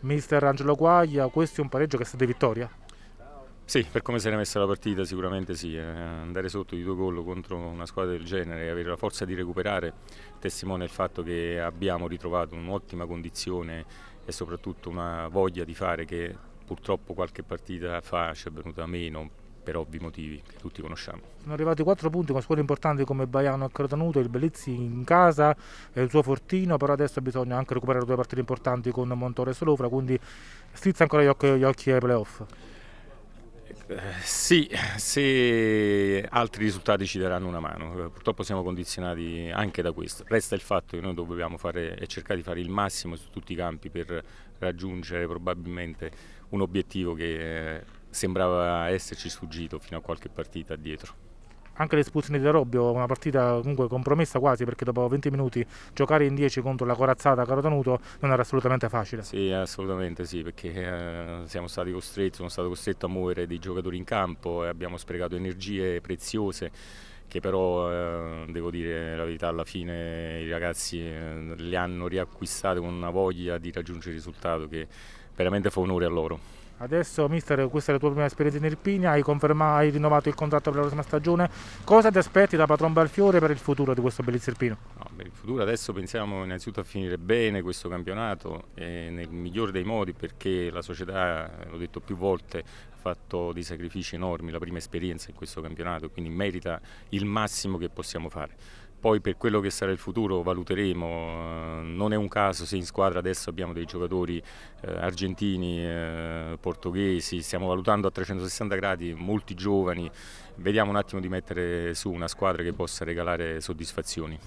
Mister Angelo Guaglia, questo è un pareggio che è di vittoria? Sì, per come si era messa la partita sicuramente sì, eh, andare sotto di due gol contro una squadra del genere e avere la forza di recuperare testimonia il fatto che abbiamo ritrovato un'ottima condizione e soprattutto una voglia di fare che purtroppo qualche partita fa ci è venuta meno per ovvi motivi che tutti conosciamo. Sono arrivati quattro punti con squadre importanti come Baiano e Crotonuto, il Bellizzi in casa, eh, il suo Fortino, però adesso bisogna anche recuperare due partite importanti con Montore e Solofra, quindi strizza ancora gli occhi, gli occhi ai playoff. Eh, sì, se altri risultati ci daranno una mano, purtroppo siamo condizionati anche da questo. Resta il fatto che noi dobbiamo fare e cercare di fare il massimo su tutti i campi per raggiungere probabilmente un obiettivo che eh, sembrava esserci sfuggito fino a qualche partita dietro anche l'espulsione di Robbio, una partita comunque compromessa quasi perché dopo 20 minuti giocare in 10 contro la corazzata Carotanuto non era assolutamente facile. Sì, assolutamente sì, perché eh, siamo stati costretti, sono stato costretto a muovere dei giocatori in campo e abbiamo sprecato energie preziose che però eh, devo dire la verità alla fine i ragazzi eh, le hanno riacquistate con una voglia di raggiungere il risultato che veramente fa onore a loro. Adesso, mister, questa è la tua prima esperienza in Irpinia, hai, hai rinnovato il contratto per la prossima stagione. Cosa ti aspetti da Patron Balfiore per il futuro di questo bellissimo Irpino? No, per il futuro adesso pensiamo innanzitutto a finire bene questo campionato eh, nel migliore dei modi perché la società, l'ho detto più volte, ha fatto dei sacrifici enormi, la prima esperienza in questo campionato, quindi merita il massimo che possiamo fare poi per quello che sarà il futuro valuteremo, eh, non è un caso se in squadra adesso abbiamo dei giocatori eh, argentini, eh, portoghesi, stiamo valutando a 360 gradi molti giovani, vediamo un attimo di mettere su una squadra che possa regalare soddisfazioni.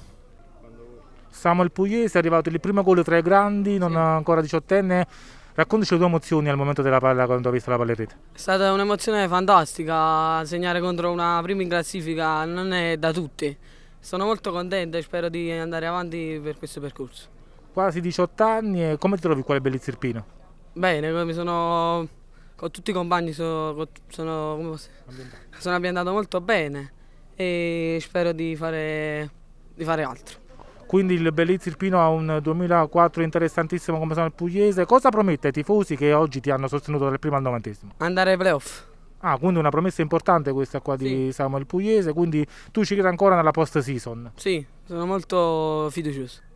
Samuel Pugliese è arrivato il primo gol tra i grandi, non sì. ancora diciottenne. Raccontaci le tue emozioni al momento della palla quando hai visto la palla in rete. È stata un'emozione fantastica, segnare contro una prima in classifica non è da tutti. Sono molto contento e spero di andare avanti per questo percorso. Quasi 18 anni, come ti trovi qua a Bellizzirpino? Bene, mi sono... con tutti i compagni sono, sono, posso... ambientato. sono ambientato molto bene e spero di fare, di fare altro. Quindi il Bellizzi Irpino ha un 2004 interessantissimo come sono il Pugliese. Cosa promette ai tifosi che oggi ti hanno sostenuto dal primo al novantesimo? Andare ai playoff. Ah, quindi una promessa importante questa qua di sì. Samuel Pugliese, quindi tu ci credi ancora nella post season? Sì, sono molto fiducioso.